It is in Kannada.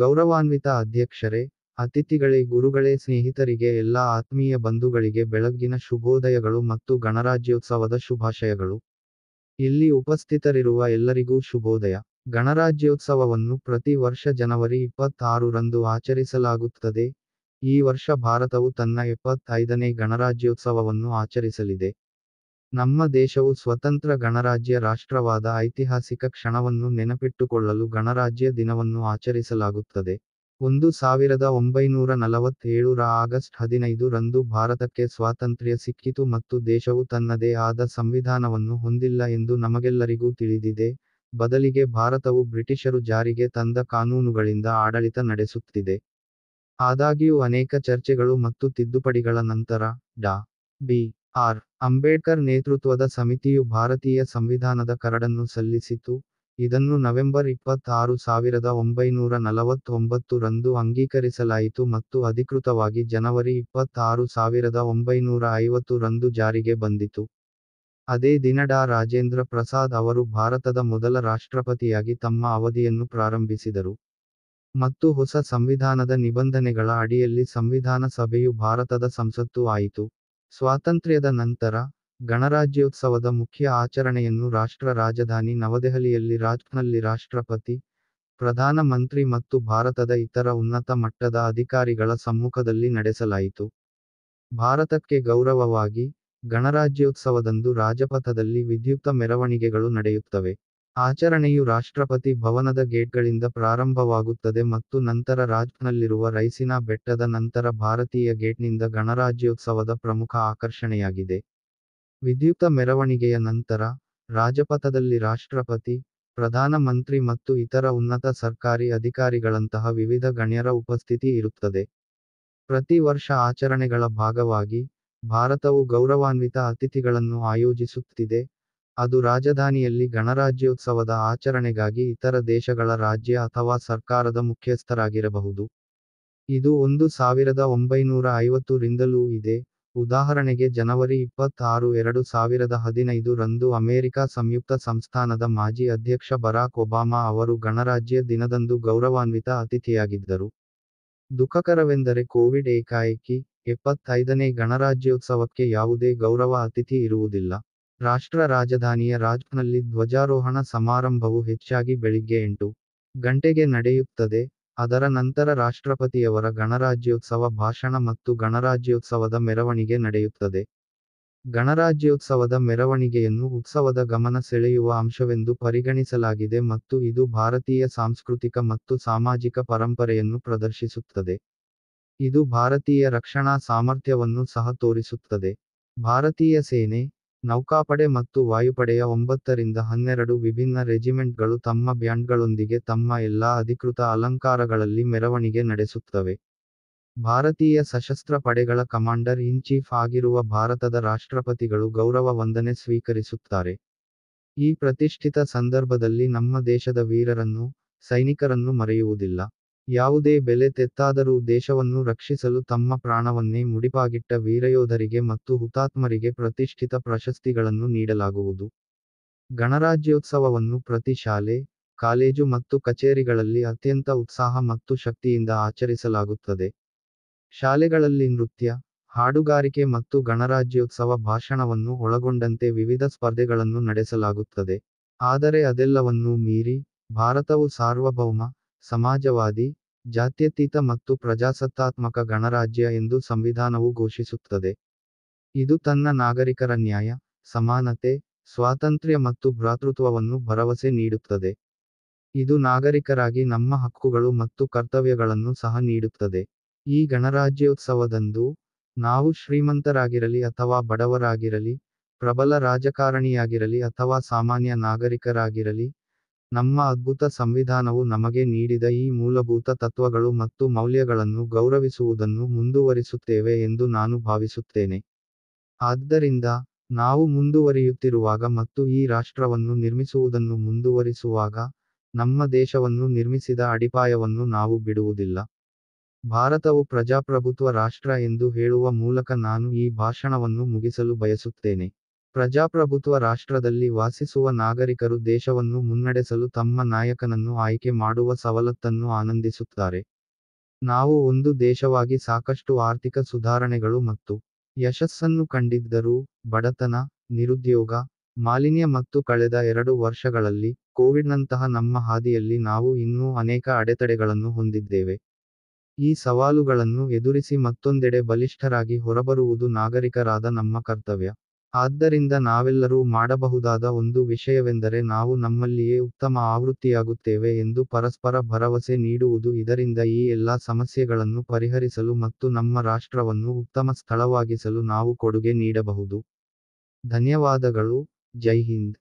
ಗೌರವಾನ್ವಿತ ಅಧ್ಯಕ್ಷರೇ ಅತಿಥಿಗಳೇ ಗುರುಗಳೇ ಸ್ನೇಹಿತರಿಗೆ ಎಲ್ಲ ಆತ್ಮೀಯ ಬಂಧುಗಳಿಗೆ ಬೆಳಗ್ಗಿನ ಶುಭೋದಯಗಳು ಮತ್ತು ಗಣರಾಜ್ಯೋತ್ಸವದ ಶುಭಾಶಯಗಳು ಇಲ್ಲಿ ಉಪಸ್ಥಿತರಿರುವ ಎಲ್ಲರಿಗೂ ಶುಭೋದಯ ಗಣರಾಜ್ಯೋತ್ಸವವನ್ನು ಪ್ರತಿ ವರ್ಷ ಜನವರಿ ಇಪ್ಪತ್ತಾರರಂದು ಆಚರಿಸಲಾಗುತ್ತದೆ ಈ ವರ್ಷ ಭಾರತವು ತನ್ನ ಎಪ್ಪತ್ತೈದನೇ ಗಣರಾಜ್ಯೋತ್ಸವವನ್ನು ಆಚರಿಸಲಿದೆ ನಮ್ಮ ದೇಶವು ಸ್ವತಂತ್ರ ಗಣರಾಜ್ಯ ರಾಷ್ಟ್ರವಾದ ಐತಿಹಾಸಿಕ ಕ್ಷಣವನ್ನು ನೆನಪಿಟ್ಟುಕೊಳ್ಳಲು ಗಣರಾಜ್ಯ ದಿನವನ್ನು ಆಚರಿಸಲಾಗುತ್ತದೆ ಒಂದು ಸಾವಿರದ ಒಂಬೈನೂರ ನಲವತ್ತೇಳರ ಆಗಸ್ಟ್ ಹದಿನೈದು ರಂದು ಭಾರತಕ್ಕೆ ಸ್ವಾತಂತ್ರ್ಯ ಸಿಕ್ಕಿತು ಮತ್ತು ದೇಶವು ತನ್ನದೇ ಆದ ಸಂವಿಧಾನವನ್ನು ಹೊಂದಿಲ್ಲ ಎಂದು ನಮಗೆಲ್ಲರಿಗೂ ತಿಳಿದಿದೆ ಬದಲಿಗೆ ಭಾರತವು ಬ್ರಿಟಿಷರು ಜಾರಿಗೆ ತಂದ ಕಾನೂನುಗಳಿಂದ ಆಡಳಿತ ನಡೆಸುತ್ತಿದೆ ಆದಾಗ್ಯೂ ಅನೇಕ ಚರ್ಚೆಗಳು ಮತ್ತು ತಿದ್ದುಪಡಿಗಳ ನಂತರ ಡಾ ಬಿ ಆರ್ ಅಂಬೇಡ್ಕರ್ ನೇತೃತ್ವದ ಸಮಿತಿಯು ಭಾರತೀಯ ಸಂವಿಧಾನದ ಕರಡನ್ನು ಸಲ್ಲಿಸಿತು ಇದನ್ನು ನವೆಂಬರ್ ಇಪ್ಪತ್ತಾರು ಸಾವಿರದ ಒಂಬೈನೂರ ನಲವತ್ತೊಂಬತ್ತರಂದು ರಂದು ಅಂಗೀಕರಿಸಲಾಯಿತು ಮತ್ತು ಅಧಿಕೃತವಾಗಿ ಜನವರಿ ಇಪ್ಪತ್ತಾರು ಸಾವಿರದ ಒಂಬೈನೂರ ಐವತ್ತು ರಂದು ಜಾರಿಗೆ ಬಂದಿತು ಅದೇ ದಿನ ಡಾ ರಾಜೇಂದ್ರ ಪ್ರಸಾದ್ ಅವರು ಭಾರತದ ಮೊದಲ ರಾಷ್ಟ್ರಪತಿಯಾಗಿ ತಮ್ಮ ಅವಧಿಯನ್ನು ಪ್ರಾರಂಭಿಸಿದರು ಮತ್ತು ಹೊಸ ಸಂವಿಧಾನದ ನಿಬಂಧನೆಗಳ ಅಡಿಯಲ್ಲಿ ಸಂವಿಧಾನ ಸಭೆಯು ಭಾರತದ ಸಂಸತ್ತು ಆಯಿತು ಸ್ವಾತಂತ್ರ್ಯದ ನಂತರ ಗಣರಾಜ್ಯೋತ್ಸವದ ಮುಖ್ಯ ಆಚರಣೆಯನ್ನು ರಾಷ್ಟ್ರ ರಾಜಧಾನಿ ನವದೆಹಲಿಯಲ್ಲಿ ರಾಜ್ನಲ್ಲಿ ರಾಷ್ಟ್ರಪತಿ ಪ್ರಧಾನ ಮಂತ್ರಿ ಮತ್ತು ಭಾರತದ ಇತರ ಉನ್ನತ ಮಟ್ಟದ ಅಧಿಕಾರಿಗಳ ಸಮ್ಮುಖದಲ್ಲಿ ನಡೆಸಲಾಯಿತು ಭಾರತಕ್ಕೆ ಗೌರವವಾಗಿ ಗಣರಾಜ್ಯೋತ್ಸವದಂದು ರಾಜಪಥದಲ್ಲಿ ವಿದ್ಯುಕ್ತ ಮೆರವಣಿಗೆಗಳು ನಡೆಯುತ್ತವೆ ಆಚರಣೆಯು ರಾಷ್ಟ್ರಪತಿ ಭವನದ ಗೇಟ್ಗಳಿಂದ ಪ್ರಾರಂಭವಾಗುತ್ತದೆ ಮತ್ತು ನಂತರ ರಾಜ್ನಲ್ಲಿರುವ ರೈಸಿನಾ ಬೆಟ್ಟದ ನಂತರ ಭಾರತೀಯ ಗೇಟ್ನಿಂದ ಗಣರಾಜ್ಯೋತ್ಸವದ ಪ್ರಮುಖ ಆಕರ್ಷಣೆಯಾಗಿದೆ. ವಿದ್ಯುಕ್ತ ಮೆರವಣಿಗೆಯ ನಂತರ, ರಾಜಪಥದಲ್ಲಿ ರಾಷ್ಟ್ರಪತಿ, ಪ್ರಧಾನ ಮಂತ್ರಿ ಮತ್ತು ಇತರ ಉನ್ನತ ಸರ್ಕಾರಿ ಅಧಿಕಾರಿಗಳಂತಹ ವಿವಿಧ ಗಣ್ಯರ ಉಪಸ್ಥಿತಿ ಇರುತ್ತದೆ. ಪ್ರತಿ ವರ್ಷ ಆಚರಣೆಗಳ ಭಾಗವಾಗಿ, ಭಾರತವು ಗೌರವಾನ್ವಿತ ಅತಿಥಿಗಳನ್ನು ಆಯೋಜಿಸುತ್ತಿದೆ ಅದು ರಾಜಧಾನಿಯಲ್ಲಿ ಗಣರಾಜ್ಯೋತ್ಸವದ ಆಚರಣೆಗಾಗಿ ಇತರ ದೇಶಗಳ ರಾಜ್ಯ ಅಥವಾ ಸರ್ಕಾರದ ಮುಖ್ಯಸ್ಥರಾಗಿರಬಹುದು. ಇದು ಒಂದು ಸಾವಿರದ ಒಂಬೈನೂರ ಐವತ್ತು ರಿಂದಲೂ ಇದೆ ಉದಾಹರಣೆಗೆ ಜನವರಿ ಇಪ್ಪತ್ತಾರು ಎರಡು ಸಾವಿರದ ಹದಿನೈದು ರಂದು ಅಮೆರಿಕ ಸಂಯುಕ್ತ ಸಂಸ್ಥಾನದ ಮಾಜಿ ಅಧ್ಯಕ್ಷ ಬರಾಕ್ ಒಬಾಮಾ ಅವರು ಗಣರಾಜ್ಯ ದಿನದಂದು ಗೌರವಾನ್ವಿತ ಅತಿಥಿಯಾಗಿದ್ದರು. ದುಃಖಕರವೆಂದರೆ ಕೋವಿಡ್ ಏಕಾಏಕಿ ಎಪ್ಪತ್ತೈದನೇ ಗಣರಾಜ್ಯೋತ್ಸವಕ್ಕೆ ಯಾವುದೇ ಗೌರವ ಅತಿಥಿ ಇರುವುದಿಲ್ಲ. ರಾಷ್ಟ್ರ ರಾಜಧಾನಿಯ ರಾಜ್ನಲ್ಲಿ ಧ್ವಜಾರೋಹಣ ಸಮಾರಂಭವು ಹೆಚ್ಚಾಗಿ ಬೆಳಿಗ್ಗೆ ಎಂಟು ಗಂಟೆಗೆ ನಡೆಯುತ್ತದೆ ಅದರ ನಂತರ ರಾಷ್ಟ್ರಪತಿಯವರ ಗಣರಾಜ್ಯೋತ್ಸವ ಭಾಷಣ ಮತ್ತು ಗಣರಾಜ್ಯೋತ್ಸವದ ಮೆರವಣಿಗೆ ನಡೆಯುತ್ತದೆ ಗಣರಾಜ್ಯೋತ್ಸವದ ಮೆರವಣಿಗೆಯನ್ನು ಉತ್ಸವದ ಗಮನ ಸೆಳೆಯುವ ಅಂಶವೆಂದು ಪರಿಗಣಿಸಲಾಗಿದೆ ಮತ್ತು ಇದು ಭಾರತೀಯ ಸಾಂಸ್ಕೃತಿಕ ಮತ್ತು ಸಾಮಾಜಿಕ ಪರಂಪರೆಯನ್ನು ಪ್ರದರ್ಶಿಸುತ್ತದೆ ಇದು ಭಾರತೀಯ ರಕ್ಷಣಾ ಸಾಮರ್ಥ್ಯವನ್ನು ಸಹ ತೋರಿಸುತ್ತದೆ ಭಾರತೀಯ ಸೇನೆ ನೌಕಾಪಡೆ ಮತ್ತು ವಾಯುಪಡೆಯ ಒಂಬತ್ತರಿಂದ ಹನ್ನೆರಡು ವಿಭಿನ್ನ ರೆಜಿಮೆಂಟ್ಗಳು ತಮ್ಮ ಬ್ಯಾಂಡ್ಗಳೊಂದಿಗೆ ತಮ್ಮ ಎಲ್ಲಾ ಅಧಿಕೃತ ಅಲಂಕಾರಗಳಲ್ಲಿ ಮೆರವಣಿಗೆ ನಡೆಸುತ್ತವೆ. ಭಾರತೀಯ ಸಶಸ್ತ್ರ ಪಡೆಗಳ ಕಮಾಂಡರ್ ಇನ್ ಚೀಫ್ ಆಗಿರುವ ಭಾರತದ ರಾಷ್ಟ್ರಪತಿಗಳು ಗೌರವ ವಂದನೆ ಸ್ವೀಕರಿಸುತ್ತಾರೆ. ಈ ಪ್ರತಿಷ್ಠಿತ ಸಂದರ್ಭದಲ್ಲಿ ನಮ್ಮ ದೇಶದ ವೀರರನ್ನು, ಸೈನಿಕರನ್ನು ಮರೆಯುವುದಿಲ್ಲ. ಯಾವುದೇ ಬೆಲೆ ತೆತ್ತಾದರೂ ದೇಶವನ್ನು ರಕ್ಷಿಸಲು ತಮ್ಮ ಪ್ರಾಣವನ್ನೇ ಮುಡಿಪಾಗಿಟ್ಟ ವೀರಯೋಧರಿಗೆ ಮತ್ತು ಹುತಾತ್ಮರಿಗೆ ಪ್ರತಿಷ್ಠಿತ ಪ್ರಶಸ್ತಿಗಳನ್ನು ನೀಡಲಾಗುವುದು ಗಣರಾಜ್ಯೋತ್ಸವವನ್ನು ಪ್ರತಿ ಶಾಲೆ ಕಾಲೇಜು ಮತ್ತು ಕಚೇರಿಗಳಲ್ಲಿ ಅತ್ಯಂತ ಉತ್ಸಾಹ ಮತ್ತು ಶಕ್ತಿಯಿಂದ ಆಚರಿಸಲಾಗುತ್ತದೆ ಶಾಲೆಗಳಲ್ಲಿ ನೃತ್ಯ ಹಾಡುಗಾರಿಕೆ ಮತ್ತು ಗಣರಾಜ್ಯೋತ್ಸವ ಭಾಷಣವನ್ನು ಒಳಗೊಂಡಂತೆ ವಿವಿಧ ಸ್ಪರ್ಧೆಗಳನ್ನು ನಡೆಸಲಾಗುತ್ತದೆ ಆದರೆ ಅದೆಲ್ಲವನ್ನೂ ಮೀರಿ ಭಾರತವು ಸಾರ್ವಭೌಮ ಸಮಾಜವಾದಿ ಜಾತ್ಯತೀತ ಮತ್ತು ಪ್ರಜಾಸತ್ತಾತ್ಮಕ ಗಣರಾಜ್ಯ ಎಂದು ಸಂವಿಧಾನವು ಘೋಷಿಸುತ್ತದೆ ಇದು ತನ್ನ ನಾಗರಿಕರ ನ್ಯಾಯ ಸಮಾನತೆ ಸ್ವಾತಂತ್ರ್ಯ ಮತ್ತು ಭ್ರಾತೃತ್ವವನ್ನು ಭರವಸೆ ನೀಡುತ್ತದೆ ಇದು ನಾಗರಿಕರಾಗಿ ನಮ್ಮ ಹಕ್ಕುಗಳು ಮತ್ತು ಕರ್ತವ್ಯಗಳನ್ನು ಸಹ ನೀಡುತ್ತದೆ ಈ ಗಣರಾಜ್ಯೋತ್ಸವದಂದು ನಾವು ಶ್ರೀಮಂತರಾಗಿರಲಿ ಅಥವಾ ಬಡವರಾಗಿರಲಿ ಪ್ರಬಲ ರಾಜಕಾರಣಿಯಾಗಿರಲಿ ಅಥವಾ ಸಾಮಾನ್ಯ ನಾಗರಿಕರಾಗಿರಲಿ ನಮ್ಮ ಅದ್ಭುತ ಸಂವಿಧಾನವು ನಮಗೆ ನೀಡಿದ ಈ ಮೂಲಭೂತ ತತ್ವಗಳು ಮತ್ತು ಮೌಲ್ಯಗಳನ್ನು ಗೌರವಿಸುವುದನ್ನು ಮುಂದುವರಿಸುತ್ತೇವೆ ಎಂದು ನಾನು ಭಾವಿಸುತ್ತೇನೆ ಆದ್ದರಿಂದ ನಾವು ಮುಂದುವರಿಯುತ್ತಿರುವಾಗ ಮತ್ತು ಈ ರಾಷ್ಟ್ರವನ್ನು ನಿರ್ಮಿಸುವುದನ್ನು ಮುಂದುವರಿಸುವಾಗ ನಮ್ಮ ದೇಶವನ್ನು ನಿರ್ಮಿಸಿದ ಅಡಿಪಾಯವನ್ನು ನಾವು ಬಿಡುವುದಿಲ್ಲ ಭಾರತವು ಪ್ರಜಾಪ್ರಭುತ್ವ ರಾಷ್ಟ್ರ ಎಂದು ಹೇಳುವ ಮೂಲಕ ನಾನು ಈ ಭಾಷಣವನ್ನು ಮುಗಿಸಲು ಬಯಸುತ್ತೇನೆ ಪ್ರಜಾಪ್ರಭುತ್ವ ರಾಷ್ಟ್ರದಲ್ಲಿ ವಾಸಿಸುವ ನಾಗರಿಕರು ದೇಶವನ್ನು ಮುನ್ನಡೆಸಲು ತಮ್ಮ ನಾಯಕನನ್ನು ಆಯ್ಕೆ ಮಾಡುವ ಸವಲತ್ತನ್ನು ಆನಂದಿಸುತ್ತಾರೆ. ನಾವು ಒಂದು ದೇಶವಾಗಿ ಸಾಕಷ್ಟು ಆರ್ಥಿಕ ಸುಧಾರಣೆಗಳು ಮತ್ತು ಯಶಸ್ಸನ್ನು ಕಂಡಿದ್ದರೂ, ಬಡತನ, ನಿರುದ್ಯೋಗ, ಮಾಲಿನ್ಯ ಮತ್ತು ಕಳೆದ ಎರಡು ವರ್ಷಗಳಲ್ಲಿ ಕೋವಿಡ್ನಂತಹ ನಮ್ಮ ಹಾದಿಯಲ್ಲಿ ನಾವು ಇನ್ನೂ ಅನೇಕ ಅಡೆತಡೆಗಳನ್ನು ಹೊಂದಿದ್ದೇವೆ. ಈ ಸವಾಲುಗಳನ್ನು ಎದುರಿಸಿ ಮತ್ತೊಂದೆಡೆ ಬಲಿಷ್ಠರಾಗಿ ಹೊರಬರುವುದು ನಾಗರಿಕರಾದ ನಮ್ಮ ಕರ್ತವ್ಯ. ಆದ್ದರಿಂದ ನಾವೆಲ್ಲರೂ ಮಾಡಬಹುದಾದ ಒಂದು ವಿಷಯವೆಂದರೆ ನಾವು ನಮ್ಮಲ್ಲಿಯೇ ಉತ್ತಮ ಆವೃತ್ತಿಯಾಗುತ್ತೇವೆ ಎಂದು ಪರಸ್ಪರ ಭರವಸೆ ನೀಡುವುದು ಇದರಿಂದ ಈ ಎಲ್ಲಾ ಸಮಸ್ಯೆಗಳನ್ನು ಪರಿಹರಿಸಲು ಮತ್ತು ನಮ್ಮ ರಾಷ್ಟ್ರವನ್ನು ಉತ್ತಮ ಸ್ಥಳವಾಗಿಸಲು ನಾವು ಕೊಡುಗೆ ನೀಡಬಹುದು ಧನ್ಯವಾದಗಳು ಜೈ ಹಿಂದ್